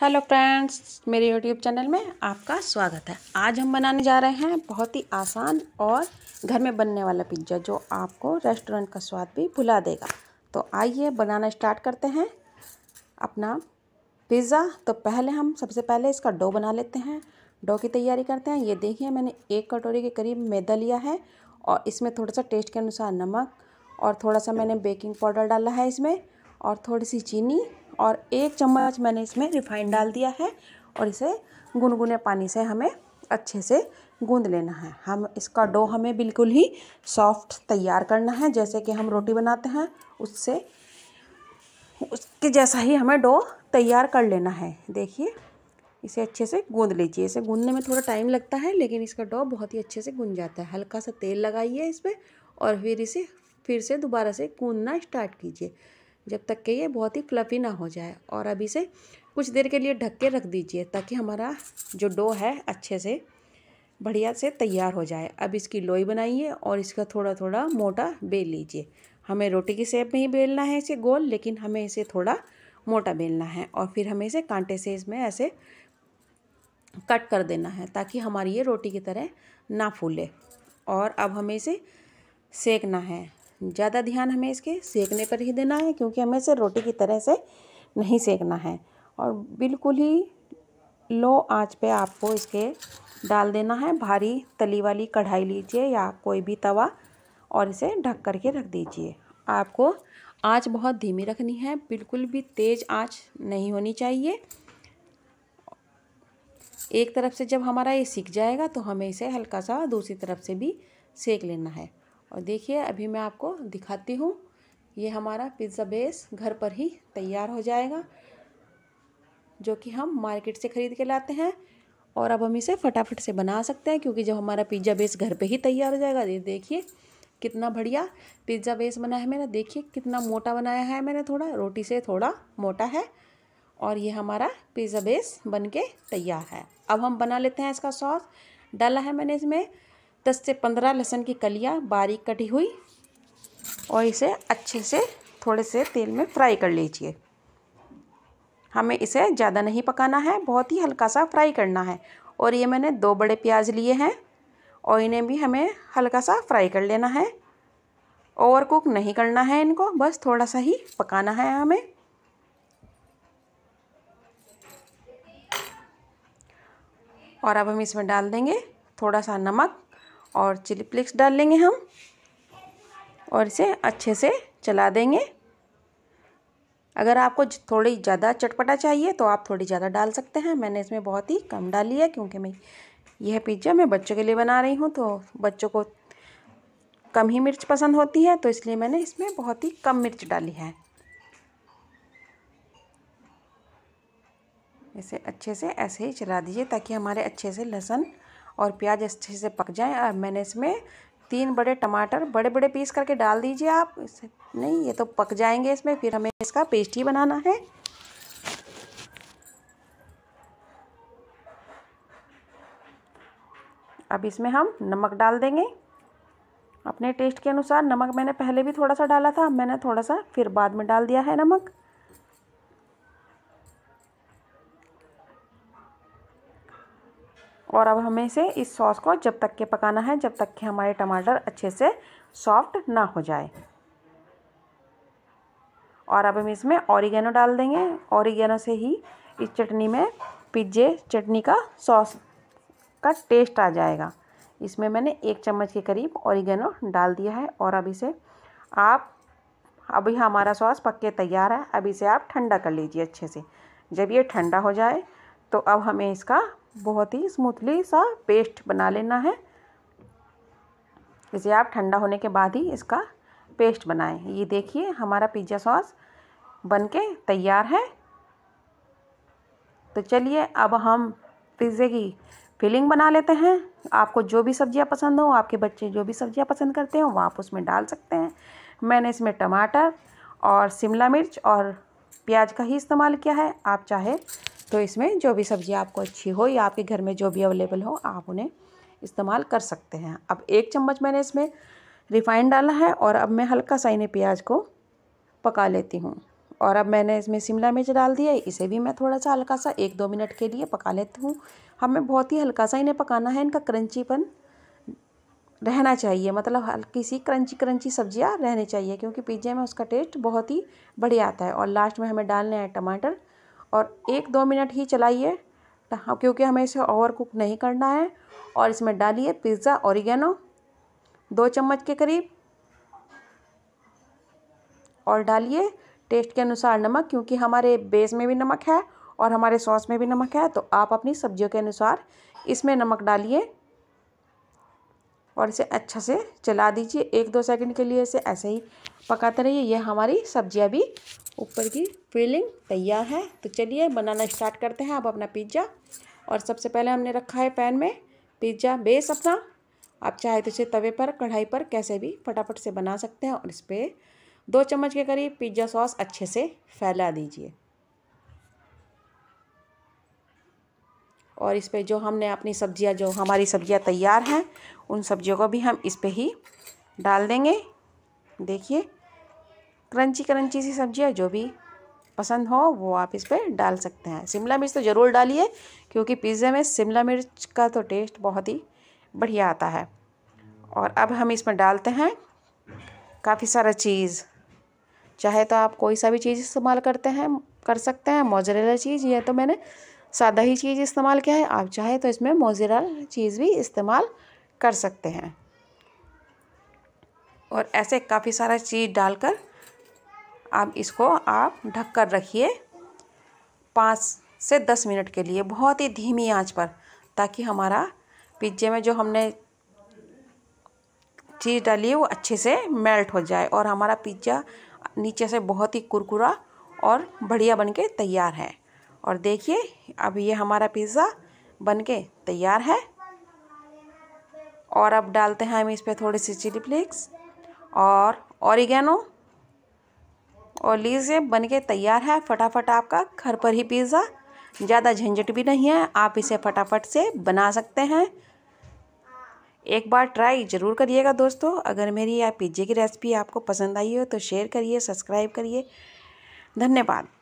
hello friends मेरे YouTube channel में आपका स्वागत है आज हम बनाने जा रहे हैं बहुत ही आसान और घर में बनने वाला पिज्ज़ा जो आपको रेस्टोरेंट का स्वाद भी भुला देगा तो आइए बनाना स्टार्ट करते हैं अपना पिज़्ज़ा तो पहले हम सबसे पहले इसका डो बना लेते हैं डो की तैयारी करते हैं ये देखिए मैंने एक कटोरी के करीब मैदा लिया है और इसमें थोड़ा सा टेस्ट के अनुसार नमक और थोड़ा सा मैंने बेकिंग पाउडर डाला है इसमें और थोड़ी सी चीनी और एक चम्मच मैंने इसमें रिफाइंड डाल दिया है और इसे गुनगुने पानी से हमें अच्छे से गूंद लेना है हम इसका डो हमें बिल्कुल ही सॉफ्ट तैयार करना है जैसे कि हम रोटी बनाते हैं उससे उसके जैसा ही हमें डो तैयार कर लेना है देखिए इसे अच्छे से गूंद लीजिए इसे गूंदने में थोड़ा टाइम लगता है लेकिन इसका डो बहुत ही अच्छे से गूंद जाता है हल्का सा तेल लगाइए इस पर और फिर इसे फिर से दोबारा से गूंदना स्टार्ट कीजिए जब तक कि ये बहुत ही फ्लफ़ी ना हो जाए और अब इसे कुछ देर के लिए ढक के रख दीजिए ताकि हमारा जो डो है अच्छे से बढ़िया से तैयार हो जाए अब इसकी लोई बनाइए और इसका थोड़ा थोड़ा मोटा बेल लीजिए हमें रोटी की शेप में ही बेलना है इसे गोल लेकिन हमें इसे थोड़ा मोटा बेलना है और फिर हमें इसे कांटे से इसमें ऐसे कट कर देना है ताकि हमारी ये रोटी की तरह ना फूले और अब हमें इसे सेकना है ज़्यादा ध्यान हमें इसके सेकने पर ही देना है क्योंकि हमें इसे रोटी की तरह से नहीं सेकना है और बिल्कुल ही लो आंच पे आपको इसके डाल देना है भारी तली वाली कढ़ाई लीजिए या कोई भी तवा और इसे ढक कर के रख दीजिए आपको आंच बहुत धीमी रखनी है बिल्कुल भी तेज़ आंच नहीं होनी चाहिए एक तरफ से जब हमारा ये सीख जाएगा तो हमें इसे हल्का सा दूसरी तरफ से भी सेक लेना है और देखिए अभी मैं आपको दिखाती हूँ ये हमारा पिज़्ज़ा बेस घर पर ही तैयार हो जाएगा जो कि हम मार्केट से ख़रीद के लाते हैं और अब हम इसे फटाफट से बना सकते हैं क्योंकि जब हमारा पिज़्ज़ा बेस घर पे ही तैयार हो जाएगा ये देखिए कितना बढ़िया पिज़्ज़ा बेस बना है मैंने देखिए कितना मोटा बनाया है मैंने थोड़ा रोटी से थोड़ा मोटा है और ये हमारा पिज़्ज़ा बेस बन के तैयार है अब हम बना लेते हैं इसका सॉस डाला है मैंने इसमें दस से पंद्रह लहसुन की कलियाँ बारीक कटी हुई और इसे अच्छे से थोड़े से तेल में फ्राई कर लीजिए हमें इसे ज़्यादा नहीं पकाना है बहुत ही हल्का सा फ्राई करना है और ये मैंने दो बड़े प्याज लिए हैं और इन्हें भी हमें हल्का सा फ्राई कर लेना है ओवर कुक नहीं करना है इनको बस थोड़ा सा ही पकाना है हमें और अब हम इसमें डाल देंगे थोड़ा सा नमक और चिली फ्लेक्स डाल लेंगे हम और इसे अच्छे से चला देंगे अगर आपको थोड़ी ज़्यादा चटपटा चाहिए तो आप थोड़ी ज़्यादा डाल सकते हैं मैंने इसमें बहुत ही कम डाली है क्योंकि मैं यह पिज्ज़ा मैं बच्चों के लिए बना रही हूँ तो बच्चों को कम ही मिर्च पसंद होती है तो इसलिए मैंने इसमें बहुत ही कम मिर्च डाली है इसे अच्छे से ऐसे ही चला दीजिए ताकि हमारे अच्छे से लहसुन और प्याज अच्छे से पक जाए और मैंने इसमें तीन बड़े टमाटर बड़े बड़े पीस करके डाल दीजिए आप इससे नहीं ये तो पक जाएंगे इसमें फिर हमें इसका पेस्ट ही बनाना है अब इसमें हम नमक डाल देंगे अपने टेस्ट के अनुसार नमक मैंने पहले भी थोड़ा सा डाला था मैंने थोड़ा सा फिर बाद में डाल दिया है नमक और अब हमें इसे इस सॉस को जब तक के पकाना है जब तक के हमारे टमाटर अच्छे से सॉफ्ट ना हो जाए और अब हम इसमें ऑरिगेनो डाल देंगे ऑरिगेनो से ही इस चटनी में पिज्जे चटनी का सॉस का टेस्ट आ जाएगा इसमें मैंने एक चम्मच के करीब ऑरिगेनो डाल दिया है और अब इसे आप अभी हमारा सॉस पक के तैयार है अब इसे आप ठंडा कर लीजिए अच्छे से जब ये ठंडा हो जाए तो अब हमें इसका बहुत ही स्मूथली सा पेस्ट बना लेना है इसे आप ठंडा होने के बाद ही इसका पेस्ट बनाएं ये देखिए हमारा पिज़्ज़ा सॉस बनके तैयार है तो चलिए अब हम पिज़्ज़े की फिलिंग बना लेते हैं आपको जो भी सब्जियां पसंद हो आपके बच्चे जो भी सब्जियां पसंद करते हो वो आप उसमें डाल सकते हैं मैंने इसमें टमाटर और शिमला मिर्च और प्याज का ही इस्तेमाल किया है आप चाहे तो इसमें जो भी सब्ज़ी आपको अच्छी हो या आपके घर में जो भी अवेलेबल हो आप उन्हें इस्तेमाल कर सकते हैं अब एक चम्मच मैंने इसमें रिफाइंड डाला है और अब मैं हल्का सा इन्हें प्याज को पका लेती हूँ और अब मैंने इसमें शिमला मिर्च डाल दिया है इसे भी मैं थोड़ा सा हल्का सा एक दो मिनट के लिए पका लेती हूँ हमें बहुत ही हल्का सा इन्हें पकाना है इनका क्रंचीपन रहना चाहिए मतलब हल्की सी क्रंची क्रंची सब्जियाँ रहनी चाहिए क्योंकि पिज्जे में उसका टेस्ट बहुत ही बढ़िया आता है और लास्ट में हमें डालने हैं टमाटर और एक दो मिनट ही चलाइए हाँ, क्योंकि हमें इसे ओवर कुक नहीं करना है और इसमें डालिए पिज़्ज़ा औरिगेनो दो चम्मच के करीब और डालिए टेस्ट के अनुसार नमक क्योंकि हमारे बेस में भी नमक है और हमारे सॉस में भी नमक है तो आप अपनी सब्जियों के अनुसार इसमें नमक डालिए और इसे अच्छा से चला दीजिए एक दो सेकंड के लिए इसे ऐसे ही पकाते रहिए यह हमारी सब्जियां भी ऊपर की फिलिंग तैयार है तो चलिए बनाना स्टार्ट करते हैं आप अपना पिज्ज़ा और सबसे पहले हमने रखा है पैन में पिज्ज़ा बेस अपना आप चाहे तो इसे तवे पर कढ़ाई पर कैसे भी फटाफट से बना सकते हैं और इस पर दो चम्मच के करीब पिज्ज़ा सॉस अच्छे से फैला दीजिए और इस पर जो हमने अपनी सब्जियां जो हमारी सब्जियां तैयार हैं उन सब्जियों को भी हम इस पर ही डाल देंगे देखिए क्रंची क्रंची सी सब्जियां जो भी पसंद हो वो आप इस पर डाल सकते हैं शिमला मिर्च तो ज़रूर डालिए क्योंकि पिज़्ज़े में शिमला मिर्च का तो टेस्ट बहुत ही बढ़िया आता है और अब हम इसमें डालते हैं काफ़ी सारा चीज़ चाहे तो आप कोई सा भी चीज़ इस्तेमाल करते हैं कर सकते हैं मोजरेला चीज़ यह तो मैंने सादा ही चीज़ इस्तेमाल किया है आप चाहें तो इसमें मोज़ेरा चीज़ भी इस्तेमाल कर सकते हैं और ऐसे काफ़ी सारा चीज़ डालकर आप इसको आप ढक कर रखिए पाँच से दस मिनट के लिए बहुत ही धीमी आंच पर ताकि हमारा पिज्जे में जो हमने चीज़ डाली है वो अच्छे से मेल्ट हो जाए और हमारा पिज्ज़ा नीचे से बहुत ही कुरकुरा और बढ़िया बनके तैयार है और देखिए अब ये हमारा पिज़्ज़ा बनके तैयार है और अब डालते हैं हम इस पर थोड़ी सी चिली फ्लेक्स और ऑरिगेनो और लीजिए बन के तैयार है फटाफट आपका घर पर ही पिज़्ज़ा ज़्यादा झंझट भी नहीं है आप इसे फटाफट से बना सकते हैं एक बार ट्राई ज़रूर करिएगा दोस्तों अगर मेरी या पिज्जे की रेसिपी आपको पसंद आई हो तो शेयर करिए सब्सक्राइब करिए धन्यवाद